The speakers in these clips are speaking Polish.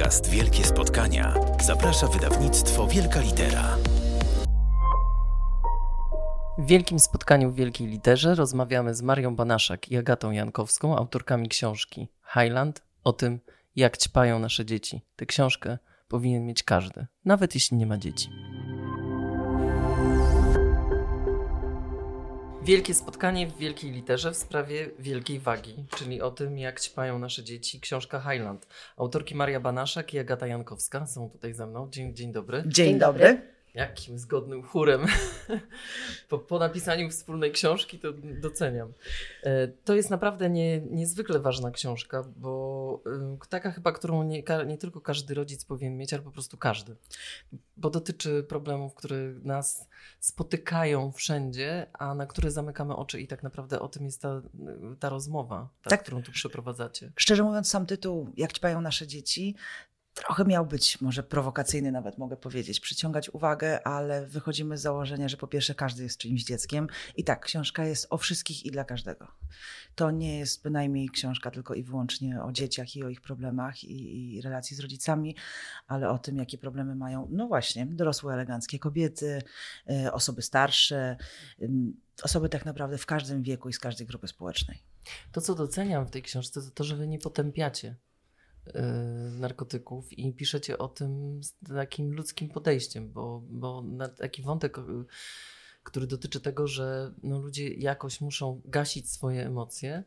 podcast Wielkie Spotkania zaprasza wydawnictwo Wielka Litera. W Wielkim Spotkaniu w Wielkiej Literze rozmawiamy z Marią Banaszak i Agatą Jankowską, autorkami książki Highland, o tym, jak ćpają nasze dzieci. Tę książkę powinien mieć każdy, nawet jeśli nie ma dzieci. Wielkie spotkanie w wielkiej literze w sprawie wielkiej wagi, czyli o tym, jak ćpają nasze dzieci książka Highland. Autorki Maria Banaszak i Agata Jankowska są tutaj ze mną. Dzień, dzień dobry. Dzień, dzień dobry. dobry. Jakim zgodnym chórem. po, po napisaniu wspólnej książki to doceniam. E, to jest naprawdę nie, niezwykle ważna książka, bo e, taka chyba, którą nie, nie tylko każdy rodzic powinien mieć, ale po prostu każdy. Bo dotyczy problemów, które nas spotykają wszędzie, a na które zamykamy oczy i tak naprawdę o tym jest ta, ta rozmowa, ta, tak. którą tu przeprowadzacie. Szczerze mówiąc, sam tytuł, jak ćpają nasze dzieci, trochę miał być może prowokacyjny, nawet mogę powiedzieć, przyciągać uwagę, ale wychodzimy z założenia, że po pierwsze każdy jest czyimś dzieckiem. I tak, książka jest o wszystkich i dla każdego. To nie jest bynajmniej książka tylko i wyłącznie o dzieciach i o ich problemach i, i relacji z rodzicami, ale o tym, jakie problemy mają, no właśnie, dorosłe, eleganckie kobiety, y, osoby starsze, y, osoby tak naprawdę w każdym wieku i z każdej grupy społecznej. To, co doceniam w tej książce, to to, że wy nie potępiacie Y, narkotyków i piszecie o tym z takim ludzkim podejściem, bo, bo taki wątek, y, który dotyczy tego, że no, ludzie jakoś muszą gasić swoje emocje,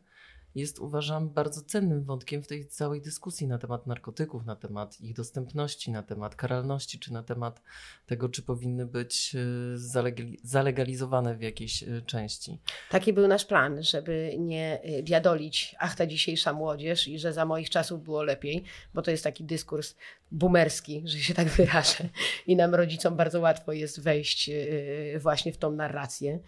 jest uważam bardzo cennym wątkiem w tej całej dyskusji na temat narkotyków, na temat ich dostępności, na temat karalności, czy na temat tego, czy powinny być y, zalegalizowane w jakiejś y, części. Taki był nasz plan, żeby nie biadolić, y, ach ta dzisiejsza młodzież i że za moich czasów było lepiej, bo to jest taki dyskurs boomerski, że się tak wyrażę i nam rodzicom bardzo łatwo jest wejść właśnie w tą narrację.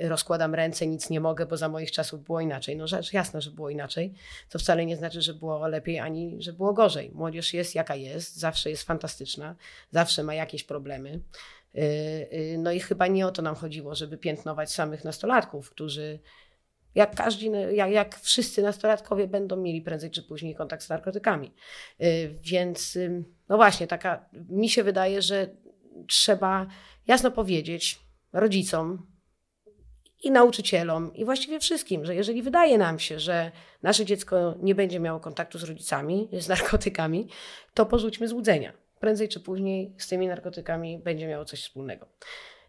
Rozkładam ręce, nic nie mogę, bo za moich czasów było inaczej. No rzecz jasna że było inaczej, to wcale nie znaczy, że było lepiej ani że było gorzej. Młodzież jest jaka jest, zawsze jest fantastyczna, zawsze ma jakieś problemy. Y, y, no i chyba nie o to nam chodziło, żeby piętnować samych nastolatków, którzy jak, każdy, jak, jak wszyscy nastolatkowie będą mieli prędzej czy później kontakt z narkotykami. Y, więc no właśnie, taka, mi się wydaje, że trzeba jasno powiedzieć rodzicom, i nauczycielom, i właściwie wszystkim, że jeżeli wydaje nam się, że nasze dziecko nie będzie miało kontaktu z rodzicami, z narkotykami, to porzućmy złudzenia. Prędzej czy później z tymi narkotykami będzie miało coś wspólnego.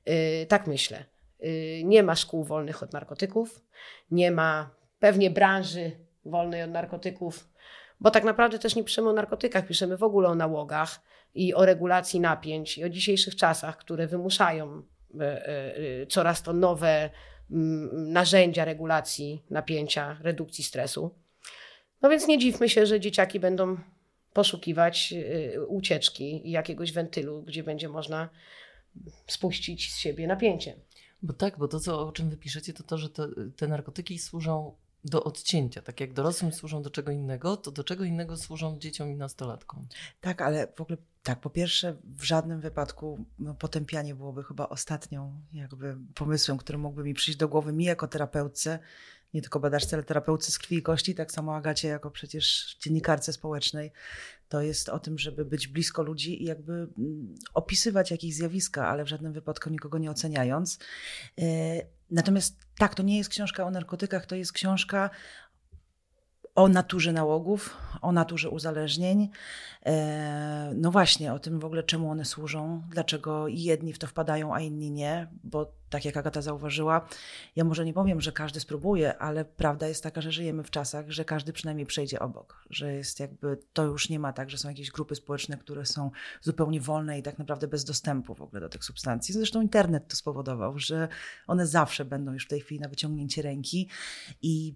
Yy, tak myślę. Yy, nie ma szkół wolnych od narkotyków, nie ma pewnie branży wolnej od narkotyków, bo tak naprawdę też nie piszemy o narkotykach, piszemy w ogóle o nałogach i o regulacji napięć i o dzisiejszych czasach, które wymuszają y, y, y, coraz to nowe narzędzia regulacji napięcia, redukcji stresu. No więc nie dziwmy się, że dzieciaki będą poszukiwać y, ucieczki i jakiegoś wentylu, gdzie będzie można spuścić z siebie napięcie. Bo tak, bo to, co, o czym wypiszecie, to to, że te narkotyki służą do odcięcia. Tak jak dorosłym służą do czego innego, to do czego innego służą dzieciom i nastolatkom. Tak, ale w ogóle tak, po pierwsze, w żadnym wypadku no, potępianie byłoby chyba ostatnią jakby pomysłem, który mógłby mi przyjść do głowy mi jako terapeutce, nie tylko badaczce, ale terapeutce z krwi i kości, tak samo Agacie jako przecież dziennikarce społecznej. To jest o tym, żeby być blisko ludzi i jakby mm, opisywać jakieś zjawiska, ale w żadnym wypadku nikogo nie oceniając. E, Natomiast tak, to nie jest książka o narkotykach, to jest książka o naturze nałogów, o naturze uzależnień. E, no właśnie, o tym w ogóle, czemu one służą, dlaczego jedni w to wpadają, a inni nie, bo tak jak Agata zauważyła, ja może nie powiem, że każdy spróbuje, ale prawda jest taka, że żyjemy w czasach, że każdy przynajmniej przejdzie obok, że jest jakby, to już nie ma tak, że są jakieś grupy społeczne, które są zupełnie wolne i tak naprawdę bez dostępu w ogóle do tych substancji. Zresztą internet to spowodował, że one zawsze będą już w tej chwili na wyciągnięcie ręki i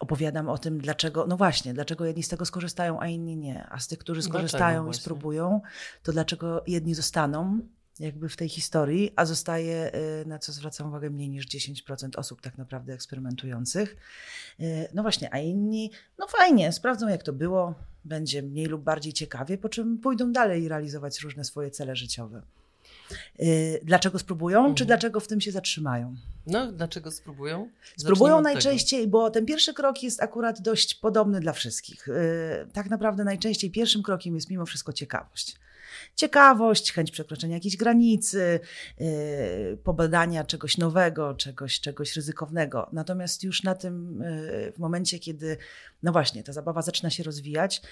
opowiadam o tym, dlaczego, no właśnie, dlaczego jedni z tego skorzystają, a inni nie. A z tych, którzy skorzystają i spróbują, to dlaczego jedni zostaną, jakby w tej historii, a zostaje, y, na co zwracam uwagę, mniej niż 10% osób tak naprawdę eksperymentujących. Y, no właśnie, a inni, no fajnie, sprawdzą jak to było, będzie mniej lub bardziej ciekawie, po czym pójdą dalej i realizować różne swoje cele życiowe. Y, dlaczego spróbują, mhm. czy dlaczego w tym się zatrzymają? No, dlaczego spróbują? Zacznijmy spróbują najczęściej, bo ten pierwszy krok jest akurat dość podobny dla wszystkich. Tak naprawdę najczęściej pierwszym krokiem jest mimo wszystko ciekawość ciekawość, chęć przekroczenia jakiejś granicy, yy, pobadania czegoś nowego, czegoś, czegoś ryzykownego. Natomiast już na tym, yy, w momencie, kiedy, no właśnie, ta zabawa zaczyna się rozwijać,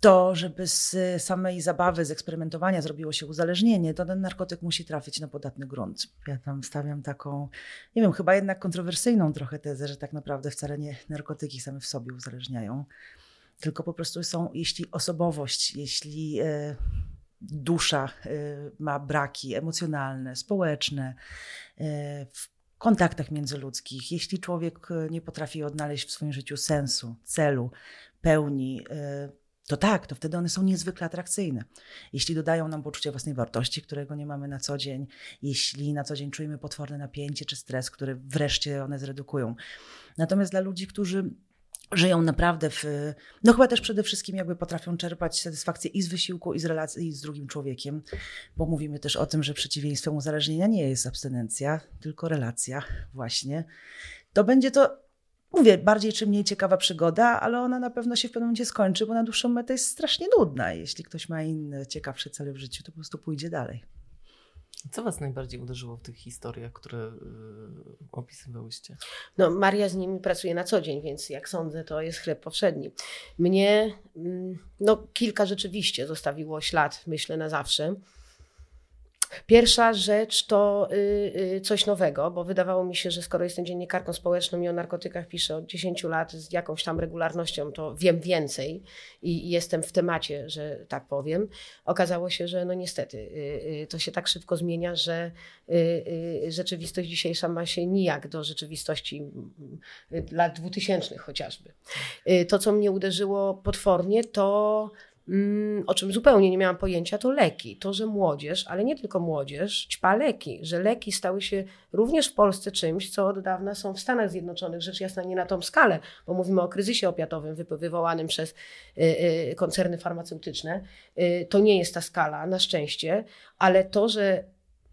to, żeby z samej zabawy, z eksperymentowania zrobiło się uzależnienie, to ten narkotyk musi trafić na podatny grunt. Ja tam stawiam taką, nie wiem, chyba jednak kontrowersyjną trochę tezę, że tak naprawdę wcale nie narkotyki same w sobie uzależniają, tylko po prostu są, jeśli osobowość, jeśli e, dusza y, ma braki emocjonalne, społeczne, y, w kontaktach międzyludzkich. Jeśli człowiek y, nie potrafi odnaleźć w swoim życiu sensu, celu, pełni, to tak, to wtedy one są niezwykle atrakcyjne. Jeśli dodają nam poczucie własnej wartości, którego nie mamy na co dzień, jeśli na co dzień czujemy potworne napięcie czy stres, który wreszcie one zredukują. Natomiast dla ludzi, którzy żyją naprawdę w, no chyba też przede wszystkim jakby potrafią czerpać satysfakcję i z wysiłku, i z relacji i z drugim człowiekiem, bo mówimy też o tym, że przeciwieństwem uzależnienia nie jest abstynencja, tylko relacja właśnie. To będzie to, mówię, bardziej czy mniej ciekawa przygoda, ale ona na pewno się w pewnym momencie skończy, bo na dłuższą metę jest strasznie nudna. Jeśli ktoś ma inne, ciekawsze cele w życiu, to po prostu pójdzie dalej. Co Was najbardziej uderzyło w tych historiach, które y, opisywałyście? No, Maria z nimi pracuje na co dzień, więc jak sądzę, to jest chleb powszedni. Mnie mm, no, kilka rzeczywiście zostawiło ślad, myślę, na zawsze. Pierwsza rzecz to y, y, coś nowego, bo wydawało mi się, że skoro jestem dziennikarką społeczną i o narkotykach piszę od 10 lat z jakąś tam regularnością, to wiem więcej i jestem w temacie, że tak powiem. Okazało się, że no niestety y, to się tak szybko zmienia, że rzeczywistość dzisiejsza ma się nijak do rzeczywistości mm, lat 2000 chociażby. To, co mnie uderzyło potwornie, to Mm, o czym zupełnie nie miałam pojęcia, to leki. To, że młodzież, ale nie tylko młodzież, ćpa leki, że leki stały się również w Polsce czymś, co od dawna są w Stanach Zjednoczonych, rzecz jasna nie na tą skalę, bo mówimy o kryzysie opiatowym wywołanym przez y, y, koncerny farmaceutyczne. Y, to nie jest ta skala, na szczęście, ale to, że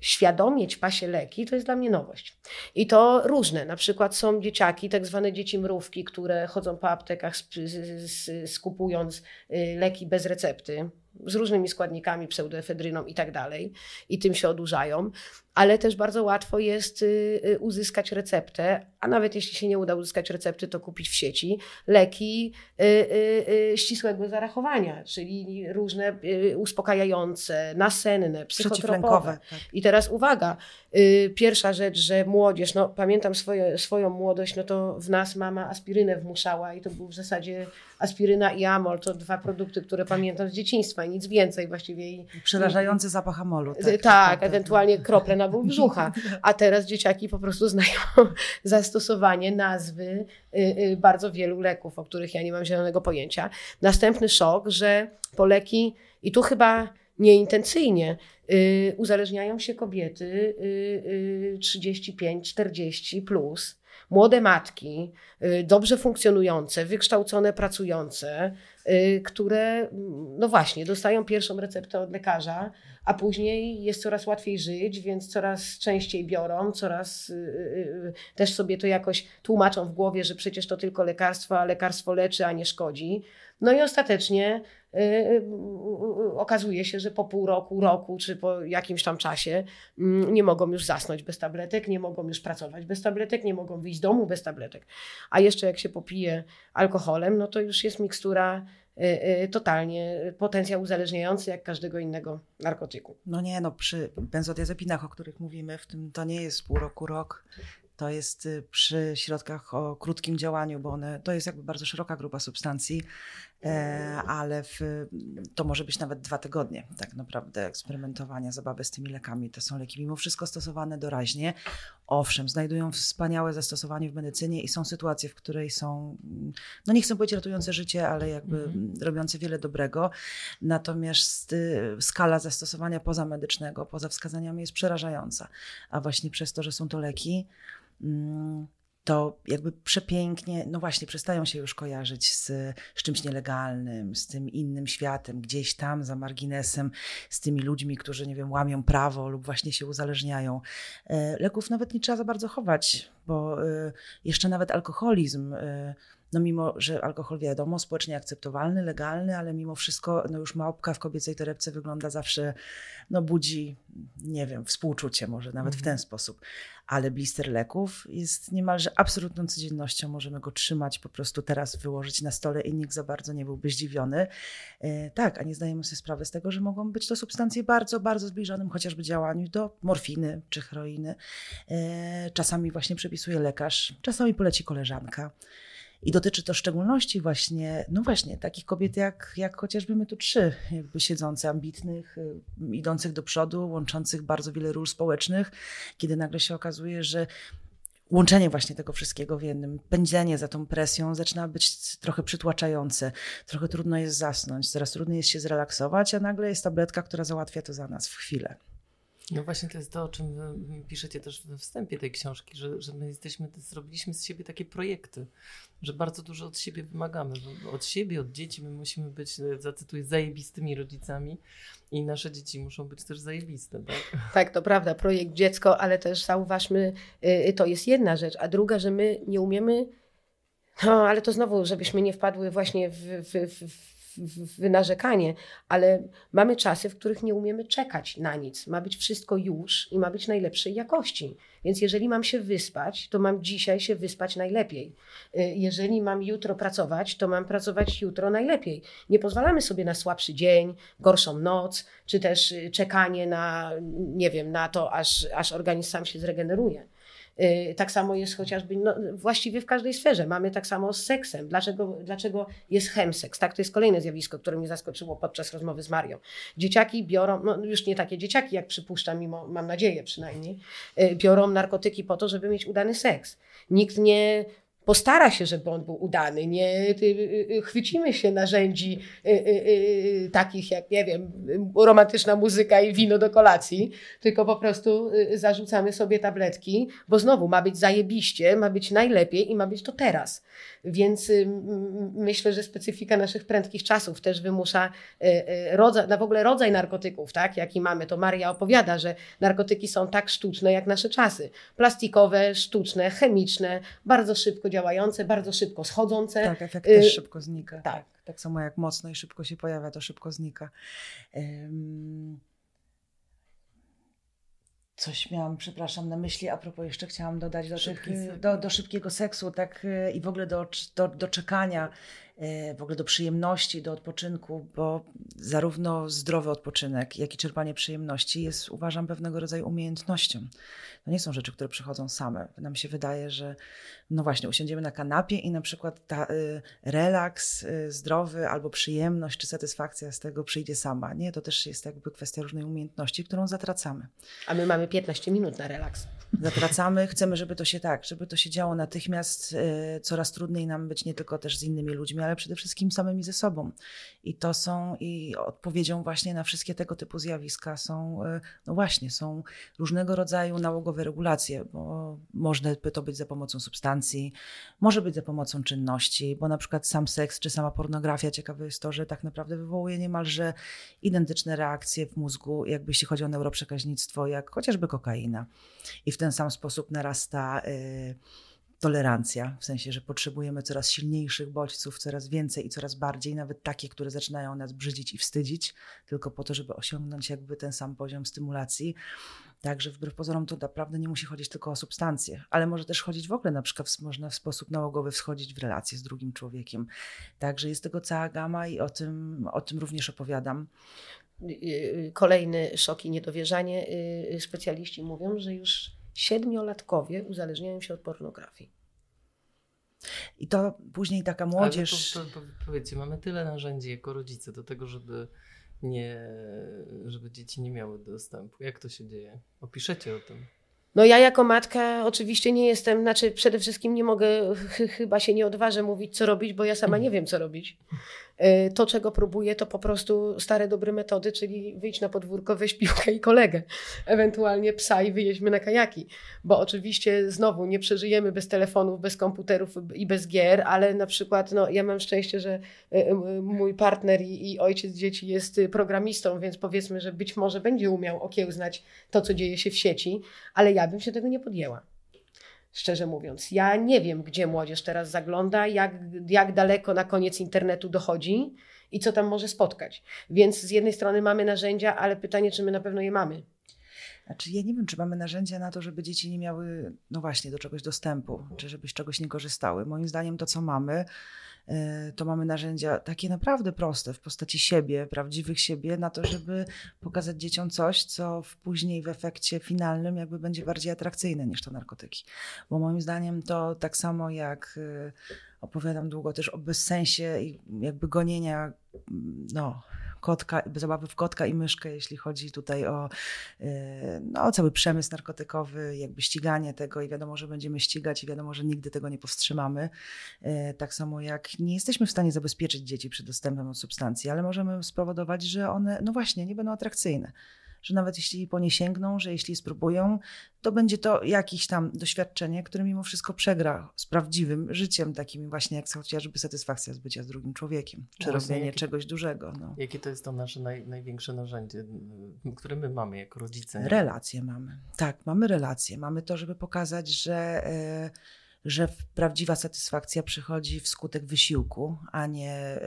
świadomie pasie leki, to jest dla mnie nowość. I to różne. Na przykład są dzieciaki, tak zwane dzieci mrówki, które chodzą po aptekach skupując y, leki bez recepty z różnymi składnikami, pseudoefedryną i tak dalej, i tym się odurzają ale też bardzo łatwo jest y, y, uzyskać receptę, a nawet jeśli się nie uda uzyskać recepty, to kupić w sieci leki y, ścisłego zarachowania, czyli różne uspokajające, nasenne, psychotropowe. Tak. I teraz uwaga, pierwsza rzecz, że młodzież, no pamiętam swoje, swoją młodość, no to w nas mama aspirynę wmuszała i to był w zasadzie aspiryna i amol, to dwa produkty, które pamiętam z dzieciństwa i nic więcej właściwie. I, Przerażający zapach amolu. Tak, tak, tak, tak ewentualnie tak. krople był brzucha. Tak. A teraz dzieciaki po prostu znają zastosowanie nazwy y, y, bardzo wielu leków, o których ja nie mam zielonego pojęcia. Następny szok, że po leki i tu chyba nieintencyjnie y, uzależniają się kobiety 35-40 plus młode matki, y, dobrze funkcjonujące, wykształcone, pracujące, y, które, mm, no właśnie, dostają pierwszą receptę od lekarza, a później jest coraz łatwiej żyć, więc coraz częściej biorą, coraz y, też sobie to jakoś tłumaczą w głowie, że przecież to tylko lekarstwo, a lekarstwo leczy, a nie szkodzi. No i ostatecznie Y, y, y, okazuje się, że po pół roku, roku czy po jakimś tam czasie mm, nie mogą już zasnąć bez tabletek, nie mogą już pracować bez tabletek, nie mogą wyjść z domu bez tabletek. A jeszcze jak się popije alkoholem, no to już jest mikstura totalnie potencjał uzależniający jak każdego innego narkotyku. No nie, no przy benzodiazepinach, o których mówimy, w tym to nie jest pół roku, rok. To jest przy środkach o krótkim działaniu, bo one, to jest jakby bardzo szeroka grupa substancji. E, ale w, to może być nawet dwa tygodnie tak naprawdę eksperymentowania, zabawy z tymi lekami. To są leki mimo wszystko stosowane doraźnie. Owszem, znajdują wspaniałe zastosowanie w medycynie i są sytuacje, w której są, no nie chcę powiedzieć ratujące życie, ale jakby mhm. robiące wiele dobrego. Natomiast y, skala zastosowania pozamedycznego, poza wskazaniami jest przerażająca. A właśnie przez to, że są to leki, mm, to jakby przepięknie, no właśnie, przestają się już kojarzyć z, z, czymś nielegalnym, z tym innym światem, gdzieś tam za marginesem, z tymi ludźmi, którzy, nie wiem, łamią prawo lub właśnie się uzależniają. E, leków nawet nie trzeba za bardzo chować bo y, jeszcze nawet alkoholizm, y, no mimo, że alkohol wiadomo, społecznie akceptowalny, legalny, ale mimo wszystko no już małpka w kobiecej torebce wygląda zawsze, no budzi, nie wiem, współczucie może nawet w mhm. ten sposób. Ale blister leków jest niemalże absolutną codziennością, możemy go trzymać, po prostu teraz wyłożyć na stole i nikt za bardzo nie byłby zdziwiony. Y, tak, a nie zdajemy sobie sprawy z tego, że mogą być to substancje bardzo, bardzo zbliżonym chociażby działaniu do morfiny czy heroiny. Czasami właśnie przy przepisuje lekarz, czasami poleci koleżanka. I dotyczy to w szczególności właśnie, no właśnie, takich kobiet jak, jak chociażby my tu trzy, jakby siedzące, ambitnych, y, idących do przodu, łączących bardzo wiele ról społecznych, kiedy nagle się okazuje, że łączenie właśnie tego wszystkiego w jednym, pędzenie za tą presją zaczyna być trochę przytłaczające. Trochę trudno jest zasnąć, coraz trudniej jest się zrelaksować, a nagle jest tabletka, która załatwia to za nas w chwilę. No właśnie to jest to, o czym piszecie też we wstępie tej książki, że, że my jesteśmy, zrobiliśmy z siebie takie projekty, że bardzo dużo od siebie wymagamy. Od siebie, od dzieci my musimy być, e, zacytuję, zajebistymi rodzicami i nasze dzieci muszą być też zajebiste. Tak, tak to prawda, projekt dziecko, ale też zauważmy, y, y, to jest jedna rzecz, a druga, że my nie umiemy, no ale to znowu, żebyśmy nie wpadły właśnie w, w, w wynarzekanie, ale mamy czasy, w których nie umiemy czekać na nic. Ma być wszystko już i ma być najlepszej jakości. Więc jeżeli mam się wyspać, to mam dzisiaj się wyspać najlepiej. Y, jeżeli mam jutro pracować, to mam pracować jutro najlepiej. Nie pozwalamy sobie na słabszy dzień, gorszą noc, czy też y, czekanie na, nie wiem, na to, aż, aż organizm sam się zregeneruje. Y, tak samo jest chociażby, no, właściwie w każdej sferze. Mamy tak samo z seksem. Dlaczego, dlaczego jest chemseks? Tak, to jest kolejne zjawisko, które mnie zaskoczyło podczas rozmowy z Marią. Dzieciaki biorą, no już nie takie dzieciaki, jak przypuszczam, mimo, mam nadzieję przynajmniej, y, biorą narkotyki po to, żeby mieć udany seks. Nikt nie postara się, żeby on był udany. Nie y, y, y, chwycimy się narzędzi takich jak, nie wiem, romantyczna muzyka i wino do kolacji, tylko po prostu zarzucamy sobie tabletki, bo znowu ma być zajebiście, ma być najlepiej i ma być to teraz. Więc myślę, że specyfika naszych prędkich czasów też wymusza rodzaj, no w ogóle rodzaj narkotyków, tak, jaki mamy. To Maria opowiada, że narkotyki są tak sztuczne jak nasze czasy. Plastikowe, sztuczne, chemiczne, bardzo szybko działające, bardzo szybko schodzące. Tak, efekt y, też szybko znika. Tak. Tak samo jak mocno i szybko się pojawia, to szybko znika. Coś miałam, przepraszam, na myśli, a propos jeszcze chciałam dodać do, tych, do, do szybkiego seksu tak, y, i w ogóle do, do, do czekania E, w ogóle do przyjemności, do odpoczynku, bo zarówno zdrowy odpoczynek, jak i czerpanie przyjemności jest, uważam, pewnego rodzaju umiejętnością. To nie są rzeczy, które przychodzą same. Nam się wydaje, że no właśnie, usiądziemy na kanapie i na przykład ta, y, relaks y, zdrowy albo przyjemność czy satysfakcja z tego przyjdzie sama. Nie, to też jest jakby kwestia różnej umiejętności, którą zatracamy. A my mamy 15 minut na relaks. Zatracamy, chcemy, żeby to się tak, żeby to się działo natychmiast, y, coraz trudniej nam być nie tylko też z innymi ludźmi, ale przede wszystkim samymi ze sobą. I to są i odpowiedzią właśnie na wszystkie tego typu zjawiska są, e, no właśnie, są różnego rodzaju nałogowe regulacje, bo można by to być za pomocą substancji, może być za pomocą czynności, bo na przykład sam seks czy sama pornografia, ciekawe jest to, że tak naprawdę wywołuje niemalże identyczne reakcje w mózgu, jakby jeśli chodzi o neuroprzekaźnictwo, jak chociażby kokaina. I w ten sam sposób narasta. Yy, tolerancja, w sensie, że potrzebujemy coraz silniejszych bodźców, coraz więcej i coraz bardziej, nawet takie, które zaczynają nas brzydzić i wstydzić, tylko po to, żeby osiągnąć jakby ten sam poziom stymulacji. Także wbrew pozorom to naprawdę nie musi chodzić tylko o substancje, ale może też chodzić w ogóle, na przykład można w sposób nałogowy wschodzić w relacje z drugim człowiekiem. Także jest tego cała gama i o tym, o tym również opowiadam y, y, kolejny szok i niedowierzanie. Y, specjaliści mówią, że już Siedmiolatkowie uzależniają się od pornografii. I to później taka młodzież. Ale po, po, po, powiedzcie, mamy tyle narzędzi jako rodzice do tego, żeby nie, żeby dzieci nie miały dostępu. Jak to się dzieje? Opiszecie o tym. No ja jako matka oczywiście nie jestem, znaczy przede wszystkim nie mogę, ch chyba się nie odważę mówić, co robić, bo ja sama nie wiem, co robić. Y, to, czego próbuję, to po prostu stare dobre metody, czyli wyjść na podwórko, weź piłkę i kolegę, ewentualnie psa i wyjedźmy na kajaki. Bo oczywiście znowu nie przeżyjemy bez telefonów, bez komputerów i bez gier, ale na przykład no, ja mam szczęście, że y, y, mój partner i, i ojciec dzieci jest programistą, więc powiedzmy, że być może będzie umiał okiełznać to, co dzieje się w sieci, ale ja ja bym się tego nie podjęła. Szczerze mówiąc, ja nie wiem, gdzie młodzież teraz zagląda, jak, jak daleko na koniec internetu dochodzi i co tam może spotkać. Więc z jednej strony mamy narzędzia, ale pytanie, czy my na pewno je mamy. Znaczy, ja nie wiem, czy mamy narzędzia na to, żeby dzieci nie miały, no właśnie, do czegoś dostępu, czy żebyś czegoś nie korzystały. Moim zdaniem to, co mamy, E, to mamy narzędzia takie naprawdę proste w postaci siebie, prawdziwych siebie, na to, żeby pokazać dzieciom coś, co w później w efekcie finalnym jakby będzie bardziej atrakcyjne niż to narkotyki. Bo moim zdaniem to tak samo jak e, opowiadam długo też o bezsensie i jakby gonienia mm, no, kotka, zabawy w kotka i myszkę, jeśli chodzi tutaj o y, no, cały przemysł narkotykowy, jakby ściganie tego i wiadomo, że będziemy ścigać i wiadomo, że nigdy tego nie powstrzymamy. Y, tak samo jak nie jesteśmy w stanie zabezpieczyć dzieci przed dostępem do substancji, ale możemy spowodować, że one, no właśnie, nie będą atrakcyjne że nawet jeśli po nie sięgną, że jeśli spróbują, to będzie to jakieś tam doświadczenie, które mimo wszystko przegra z prawdziwym życiem, takim właśnie jak chociażby satysfakcja z bycia z drugim człowiekiem, czy no robienie czegoś dużego. No. Jakie to jest to nasze naj, największe narzędzie, które my mamy jako rodzice? Relacje mamy. Tak, mamy relacje. Mamy to, żeby pokazać, że. Yy, że prawdziwa satysfakcja przychodzi wskutek wysiłku, a nie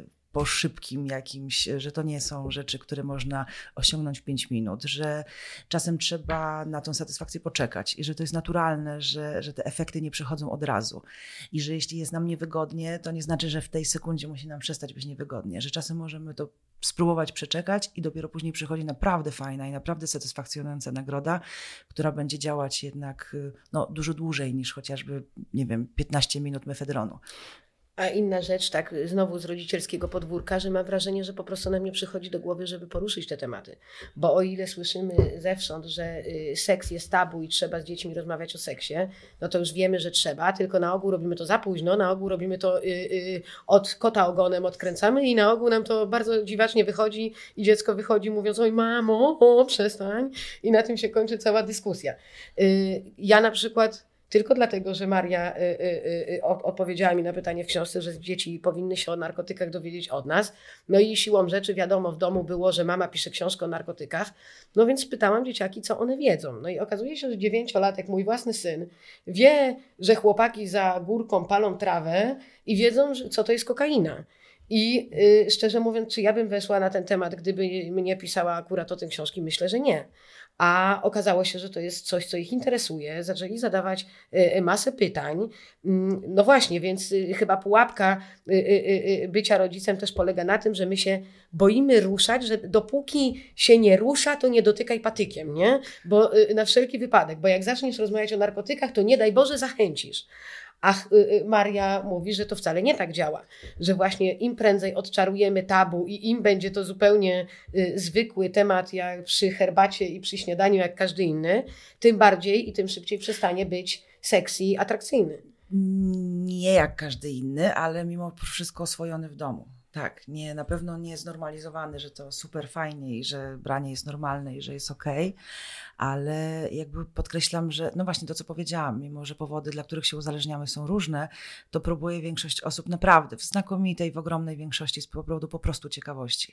yy, po szybkim jakimś, że to nie są rzeczy, które można osiągnąć w 5 minut, że czasem trzeba na tą satysfakcję poczekać i że to jest naturalne, że, że te efekty nie przychodzą od razu. I że jeśli jest nam niewygodnie, to nie znaczy, że w tej sekundzie musi nam przestać być niewygodnie, że czasem możemy to spróbować przeczekać i dopiero później przychodzi naprawdę fajna i naprawdę satysfakcjonująca nagroda, która będzie działać jednak no, dużo dłużej niż chociażby, nie wiem, 15 minut mefedronu. A inna rzecz, tak, znowu z rodzicielskiego podwórka, że mam wrażenie, że po prostu nam nie przychodzi do głowy, żeby poruszyć te tematy. Bo o ile słyszymy zewsząd, że y, seks jest tabu i trzeba z dziećmi rozmawiać o seksie, no to już wiemy, że trzeba, tylko na ogół robimy to za późno, na ogół robimy to yy, yy, od kota ogonem odkręcamy i na ogół nam to bardzo dziwacznie wychodzi i dziecko wychodzi mówiąc, oj mamo, o, przestań i na tym się kończy cała dyskusja. Yy, ja na przykład tylko dlatego, że Maria y, y, y, odpowiedziała mi na pytanie w książce, że dzieci powinny się o narkotykach dowiedzieć od nas. No i siłą rzeczy wiadomo w domu było, że mama pisze książkę o narkotykach, no więc pytałam dzieciaki, co one wiedzą. No i okazuje się, że dziewięciolatek, mój własny syn, wie, że chłopaki za górką palą trawę i wiedzą, co to jest kokaina. I y, szczerze mówiąc, czy ja bym weszła na ten temat, gdyby mnie pisała akurat o tym książki? Myślę, że nie a okazało się, że to jest coś, co ich interesuje. Zaczęli zadawać y, y, masę pytań. Mm, no właśnie, więc y, chyba pułapka bycia rodzicem też polega na tym, że my się boimy ruszać, że dopóki się nie rusza, to nie dotykaj patykiem, nie? Bo na wszelki wypadek, bo jak zaczniesz rozmawiać o narkotykach, to nie daj Boże zachęcisz. A y, y, Maria mówi, że to wcale nie tak działa, że właśnie im prędzej odczarujemy tabu i im będzie to zupełnie y, zwykły temat jak przy herbacie i przy śniadaniu jak każdy inny, tym bardziej i tym szybciej przestanie być seksy i atrakcyjny. Nie jak każdy inny, ale mimo wszystko oswojony w domu. Tak, nie, na pewno nie jest normalizowany, że to super fajnie i że branie jest normalne i że jest okej, okay, ale jakby podkreślam, że no właśnie to, co powiedziałam, mimo że powody, dla których się uzależniamy są różne, to próbuje większość osób naprawdę w znakomitej, w ogromnej większości z powodu po prostu ciekawości.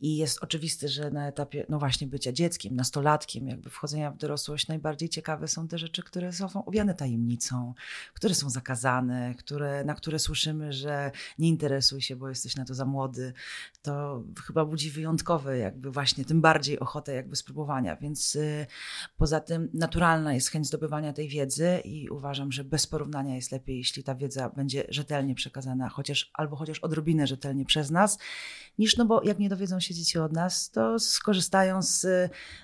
I jest oczywiste, że na etapie, no właśnie bycia dzieckiem, nastolatkiem, jakby wchodzenia w dorosłość, najbardziej ciekawe są te rzeczy, które są, są owiane tajemnicą, które są zakazane, które, na które słyszymy, że nie interesuj się, bo jesteś na to za młody. To chyba budzi wyjątkowe jakby właśnie, tym bardziej ochotę jakby spróbowania, więc y, Poza tym naturalna jest chęć zdobywania tej wiedzy i uważam, że bez porównania jest lepiej, jeśli ta wiedza będzie rzetelnie przekazana, chociaż albo chociaż odrobinę rzetelnie przez nas, niż no bo jak nie dowiedzą się dzieci od nas, to skorzystają z,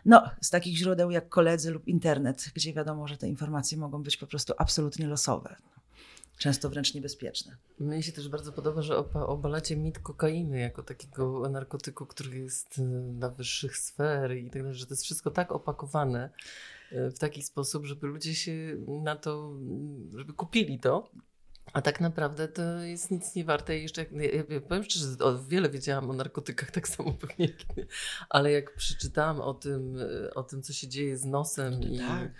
no, z takich źródeł jak koledzy lub internet, gdzie wiadomo, że te informacje mogą być po prostu absolutnie losowe często wręcz niebezpieczne. Mnie się też bardzo podoba, że obalacie mit kokainy jako takiego narkotyku, który jest e, na wyższych sfer i tak dalej, że to jest wszystko tak opakowane e, w taki sposób, żeby ludzie się na to, żeby kupili to. A tak naprawdę to jest nic nie warte. Jeszcze, ja powiem szczerze, wiele wiedziałam o narkotykach, tak samo pewnie ale jak przeczytałam o tym, e, o tym co się dzieje z nosem no i... Tak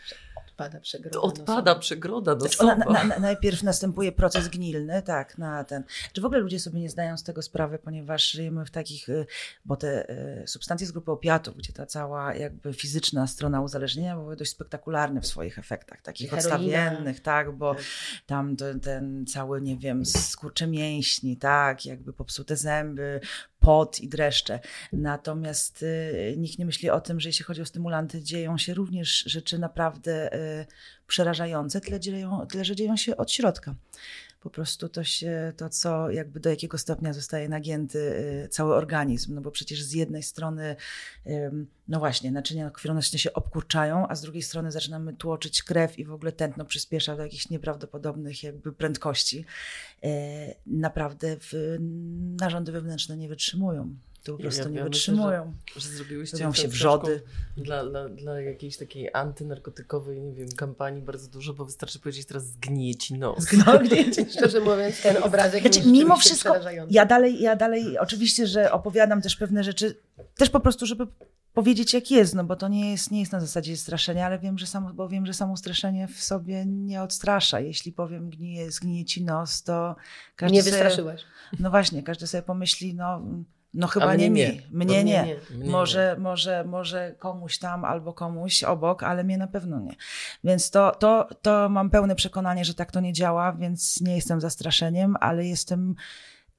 Odpada przegroda. No odpada przegroda do no znaczy na, na, Najpierw następuje proces gnilny, tak, na ten. Czy w ogóle ludzie sobie nie zdają z tego sprawy, ponieważ żyjemy w takich, y, bo te y, substancje z grupy opiatów, gdzie ta cała jakby fizyczna strona uzależnienia były dość spektakularne w swoich efektach, takich Heroina. odstawiennych, tak, bo tak. tam ten, ten cały, nie wiem, skurcze mięśni, tak, jakby popsute zęby, pot i dreszcze. Natomiast y, nikt nie myśli o tym, że jeśli chodzi o stymulanty, dzieją się również rzeczy naprawdę y, przerażające, tyle, dzieją, tyle że dzieją się od środka po prostu to się, to co, jakby do jakiego stopnia zostaje nagięty y, cały organizm, no bo przecież z jednej strony, no właśnie, naczynia krwionośne się obkurczają, a z drugiej strony zaczynamy tłoczyć krew i w ogóle tętno przyspiesza do jakichś nieprawdopodobnych jakby prędkości. Y, naprawdę w, narządy wewnętrzne nie wytrzymują po prostu nie wytrzymują. Myślę, że, że zrobiłyście się wrzody. Dla, dla, dla jakiejś takiej antynarkotykowej, nie wiem, kampanii bardzo dużo, bo wystarczy powiedzieć teraz zgnieci nos. No, gnieci, szczerze mówiąc, ten obrazek znaczy, jest mimo wszystko, ja dalej, ja dalej, oczywiście, że opowiadam też pewne rzeczy, też po prostu, żeby powiedzieć jak jest, no bo to nie jest, nie jest na zasadzie straszenia, ale wiem, że samo, bo wiem, że samo straszenie w sobie nie odstrasza. Jeśli powiem gnije, zgnie ci nos, to każdy Nie wystraszyłaś. Sobie, no właśnie, każdy sobie pomyśli, no no chyba mnie nie, mi. Mnie, nie. Mnie nie. Mnie może, nie. Może, może komuś tam albo komuś obok, ale mnie na pewno nie. Więc to, to, to mam pełne przekonanie, że tak to nie działa, więc nie jestem zastraszeniem, ale jestem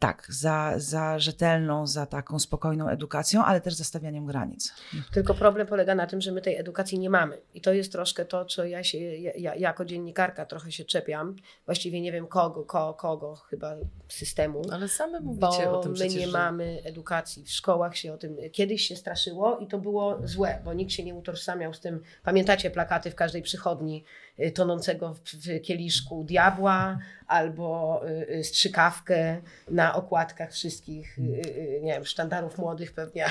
tak, za, za rzetelną, za taką spokojną edukacją, ale też za stawianiem granic. Tylko problem polega na tym, że my tej edukacji nie mamy. I to jest troszkę to, co ja się, ja, jako dziennikarka trochę się czepiam. Właściwie nie wiem kogo, ko, kogo chyba systemu. Ale same mówicie bo o tym my nie że... mamy edukacji. W szkołach się o tym kiedyś się straszyło i to było złe, bo nikt się nie utożsamiał z tym. Pamiętacie plakaty w każdej przychodni, Y, tonącego w, w kieliszku diabła albo y, y, strzykawkę na okładkach wszystkich, nie wiem, sztandarów młodych pewnie.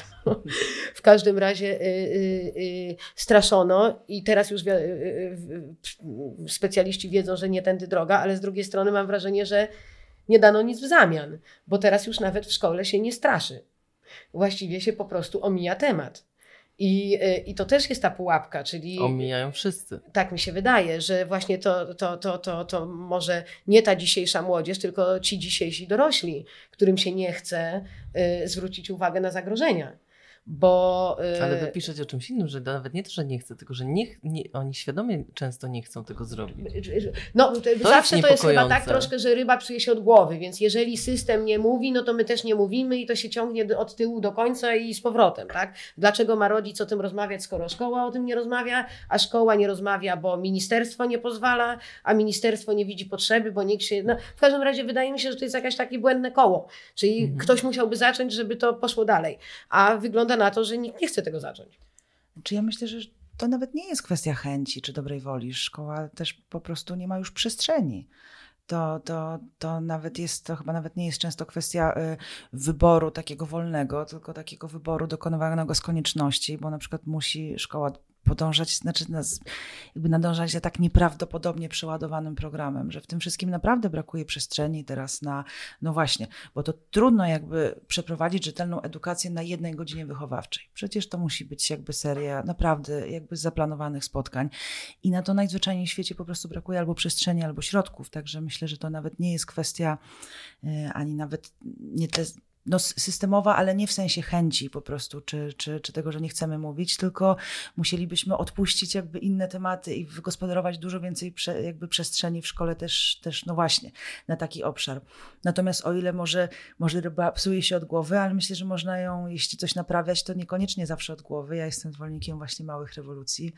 w każdym razie straszono i teraz już specjaliści wiedzą, że nie tędy droga, ale z drugiej strony mam wrażenie, że nie dano nic w zamian, bo teraz już nawet w szkole się nie straszy. Właściwie się po prostu omija temat. I, y, I to też jest ta pułapka, czyli. Omijają wszyscy. Tak mi się wydaje, że właśnie to, to, to, to, to może nie ta dzisiejsza młodzież, tylko ci dzisiejsi dorośli, którym się nie chce y, zwrócić uwagę na zagrożenia bo... Ale y, wy piszecie o czymś innym, że nawet nie to, że nie chcę, tylko że nie, nie oni świadomie często nie chcą tego zrobić. No, to, zawsze to jest chyba tak troszkę, że ryba psuje się od głowy, więc jeżeli system nie mówi, no to my też nie mówimy i to się ciągnie od tyłu do końca i z powrotem, tak? Dlaczego ma rodzic o tym rozmawiać, skoro szkoła o tym nie rozmawia, a szkoła nie rozmawia, bo ministerstwo nie pozwala, a ministerstwo nie widzi potrzeby, bo nikt się... No, w każdym razie wydaje mi się, że to jest jakieś takie błędne koło, czyli mhm. ktoś musiałby zacząć, żeby to poszło dalej, a wygląda wygląda na to, że nikt nie chce tego zacząć. Czy ja myślę, że to nawet nie jest kwestia chęci czy dobrej woli. Szkoła też po prostu nie ma już przestrzeni to, to, to nawet jest, to chyba nawet nie jest często kwestia y, wyboru takiego wolnego, tylko takiego wyboru dokonywanego z konieczności, bo na przykład musi szkoła podążać, znaczy nas, jakby nadążać za tak nieprawdopodobnie przeładowanym programem, że w tym wszystkim naprawdę brakuje przestrzeni teraz na, no właśnie, bo to trudno jakby przeprowadzić rzetelną edukację na jednej godzinie wychowawczej. Przecież to musi być jakby seria naprawdę jakby zaplanowanych spotkań i na to najzwyczajniej w świecie po prostu brakuje albo przestrzeni, albo środków, także myślę, że to nawet nie jest kwestia e, ani nawet nie te no, systemowa, ale nie w sensie chęci po prostu, czy, czy, czy tego, że nie chcemy mówić, tylko musielibyśmy odpuścić jakby inne tematy i wygospodarować dużo więcej prze, jakby przestrzeni w szkole też, też, no właśnie, na taki obszar. Natomiast o ile może, może ryba psuje się od głowy, ale myślę, że można ją, jeśli coś naprawiać, to niekoniecznie zawsze od głowy. Ja jestem zwolennikiem właśnie małych rewolucji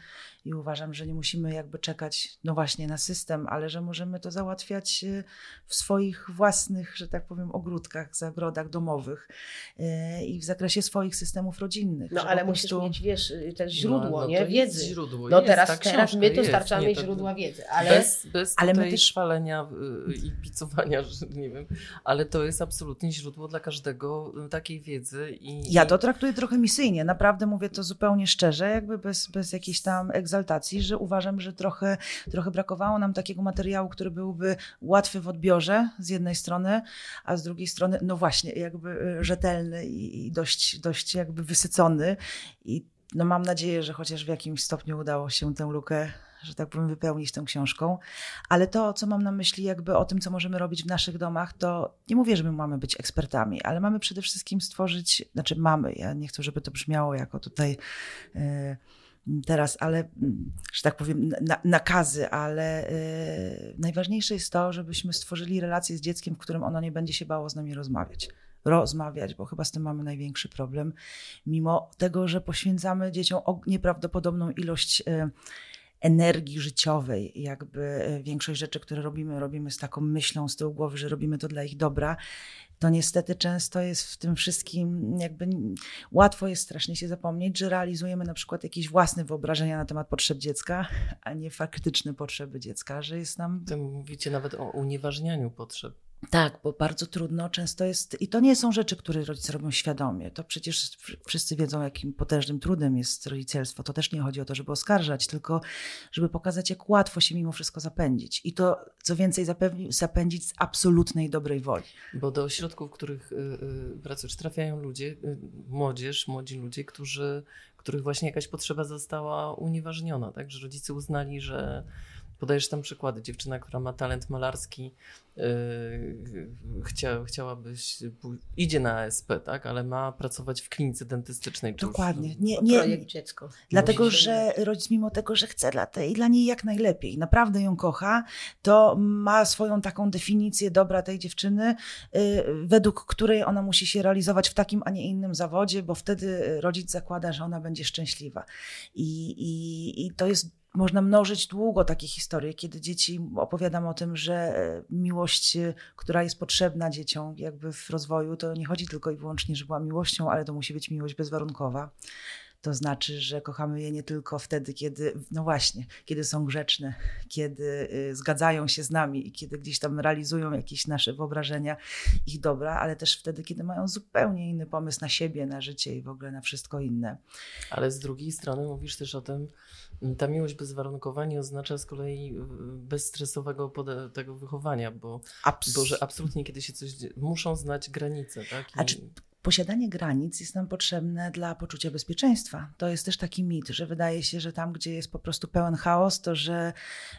i uważam, że nie musimy jakby czekać, no właśnie, na system, ale że możemy to załatwiać y, w swoich własnych, że tak powiem, ogródkach, zagrodach domowych E, i w zakresie swoich systemów rodzinnych. No ale musisz mieć, wiesz, y, też no, źródło, no, no nie? Wiedzy. Źródło. No jest, teraz, teraz my dostarczamy jest, źródła tak, wiedzy, ale... Bez, bez ale my też szwalenia y, i picowania, nie wiem, ale to jest absolutnie źródło dla każdego y, takiej wiedzy. I, ja to traktuję trochę misyjnie, naprawdę mówię to zupełnie szczerze, jakby bez, bez jakiejś tam egzaltacji, że uważam, że trochę, trochę brakowało nam takiego materiału, który byłby łatwy w odbiorze z jednej strony, a z drugiej strony, no właśnie, jakby jakby y, rzetelny i dość, dość jakby wysycony. I no mam nadzieję, że chociaż w jakimś stopniu udało się tę lukę, że tak powiem, wypełnić tą książką. Ale to, co mam na myśli, jakby o tym, co możemy robić w naszych domach, to nie mówię, że my mamy być ekspertami, ale mamy przede wszystkim stworzyć, znaczy mamy, ja nie chcę, żeby to brzmiało jako tutaj. Yy, teraz, ale że tak powiem, na, nakazy, ale yy, najważniejsze jest to, żebyśmy stworzyli relację z dzieckiem, w którym ono nie będzie się bało z nami rozmawiać rozmawiać, bo chyba z tym mamy największy problem, mimo tego, że poświęcamy dzieciom nieprawdopodobną ilość e, energii życiowej. Jakby e, większość rzeczy, które robimy, robimy z taką myślą z tyłu głowy, że robimy to dla ich dobra. To niestety często jest w tym wszystkim, jakby łatwo jest strasznie się zapomnieć, że realizujemy na przykład jakieś własne wyobrażenia na temat potrzeb dziecka, a nie faktyczne potrzeby dziecka, że jest nam. Tym mówicie nawet o unieważnianiu potrzeb tak, bo bardzo trudno często jest, i to nie są rzeczy, które rodzice robią świadomie. To przecież wszyscy wiedzą, jakim potężnym trudem jest rodzicielstwo. To też nie chodzi o to, żeby oskarżać, tylko żeby pokazać, jak łatwo się mimo wszystko zapędzić. I to, co więcej, zapędzić z absolutnej dobrej woli. Bo do ośrodków, w których pracujesz, y, y, trafiają ludzie, y, młodzież, młodzi ludzie, którzy, których właśnie jakaś potrzeba została unieważniona, tak? Że rodzice uznali, że Podajesz tam przykłady. Dziewczyna, która ma talent malarski, yy, chcia, chciałabyś, idzie na ASP, tak? ale ma pracować w klinice dentystycznej. Dokładnie. Już, nie, nie, dziecko. Dlatego, że rodzic mimo tego, że chce dla tej, dla niej jak najlepiej, naprawdę ją kocha, to ma swoją taką definicję dobra tej dziewczyny, yy, według której ona musi się realizować w takim, a nie innym zawodzie, bo wtedy rodzic zakłada, że ona będzie szczęśliwa. I, i, i to jest można mnożyć długo takie historie, kiedy dzieci opowiadam o tym, że e, miłość, e, która jest potrzebna dzieciom jakby w rozwoju, to nie chodzi tylko i wyłącznie, że była miłością, ale to musi być miłość bezwarunkowa. To znaczy, że kochamy je nie tylko wtedy, kiedy, no właśnie, kiedy są grzeczne, kiedy e, zgadzają się z nami i kiedy gdzieś tam realizują jakieś nasze wyobrażenia, ich dobra, ale też wtedy, kiedy mają zupełnie inny pomysł na siebie, na życie i w ogóle na wszystko inne. Ale z drugiej strony mówisz też o tym, ta miłość bez nie oznacza z kolei e, bezstresowego tego wychowania, bo, Abs bo że absolutnie kiedy się coś dzieje, muszą znać granice. Tak? I... A czy Posiadanie granic jest nam potrzebne dla poczucia bezpieczeństwa. To jest też taki mit, że wydaje się, że tam, gdzie jest po prostu pełen chaos, to że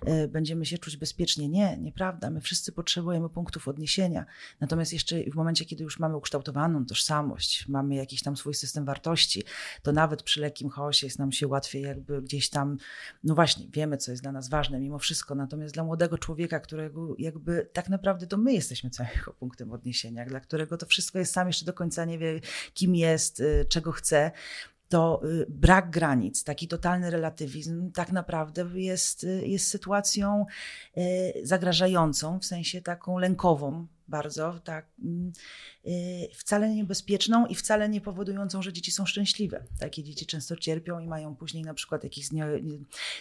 e, będziemy się czuć bezpiecznie. Nie, nieprawda. My wszyscy potrzebujemy punktów odniesienia. Natomiast jeszcze w momencie, kiedy już mamy ukształtowaną tożsamość, mamy jakiś tam swój system wartości, to nawet przy lekkim chaosie jest nam się łatwiej jakby gdzieś tam, no właśnie, wiemy, co jest dla nas ważne mimo wszystko. Natomiast dla młodego człowieka, którego jakby tak naprawdę to my jesteśmy całego punktem odniesienia, dla którego to wszystko jest sam jeszcze do końca nie nie wie, kim jest, y, czego chce, to y, brak granic, taki totalny relatywizm tak naprawdę jest, y, jest sytuacją zagrażającą, w sensie taką lękową bardzo, tak, mm, y, wcale niebezpieczną i wcale nie powodującą, że dzieci są szczęśliwe. Takie dzieci często cierpią i mają później na przykład jakieś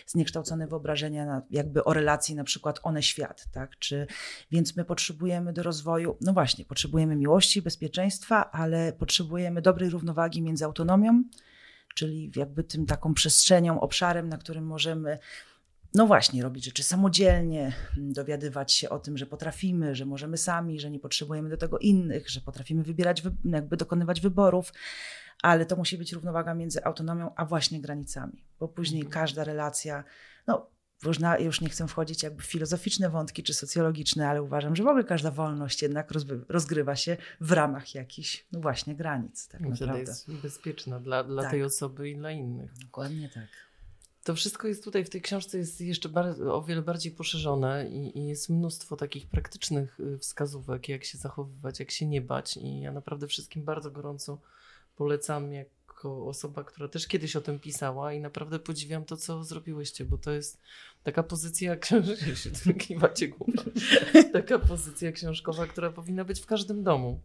zniekształcone wyobrażenia na, jakby o relacji na przykład one-świat, tak, czy, więc my potrzebujemy do rozwoju, no właśnie, potrzebujemy miłości, bezpieczeństwa, ale potrzebujemy dobrej równowagi między autonomią, czyli jakby tym taką przestrzenią, obszarem, na którym możemy no właśnie, robić rzeczy samodzielnie, mm, dowiadywać się o tym, że potrafimy, że możemy sami, że nie potrzebujemy do tego innych, że potrafimy wybierać, no jakby dokonywać wyborów, ale to musi być równowaga między autonomią a właśnie granicami, bo później mhm. każda relacja, no różna, już nie chcę wchodzić jakby w filozoficzne wątki czy socjologiczne, ale uważam, że w ogóle każda wolność jednak rozgrywa się w ramach jakichś no właśnie granic. Tak to naprawdę. jest bezpieczna dla, dla tak. tej osoby i dla innych. Dokładnie tak. To wszystko jest tutaj w tej książce jest jeszcze o wiele bardziej poszerzone i, i, jest mnóstwo takich praktycznych y, wskazówek, jak się zachowywać, jak się nie bać. I ja naprawdę wszystkim bardzo gorąco polecam, jako osoba, która też kiedyś o tym pisała i naprawdę podziwiam to, co zrobiłyście, bo to jest taka pozycja książkowa, taka pozycja książkowa, która powinna być w każdym domu.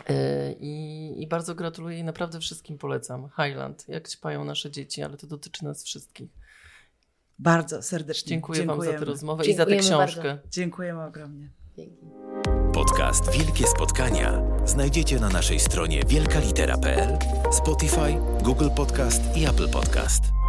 Y, I, I, bardzo gratuluję i naprawdę wszystkim polecam. Highland, jak śpają nasze dzieci, ale to dotyczy nas wszystkich. Bardzo serdecznie. Dziękuję Dziękujemy. Wam za tę rozmowę Dziękujemy i za tę książkę. Bardzo. Dziękujemy ogromnie. Dzięki. Podcast Wielkie Spotkania znajdziecie na naszej stronie wielkalitera.pl, Spotify, Google Podcast i Apple Podcast.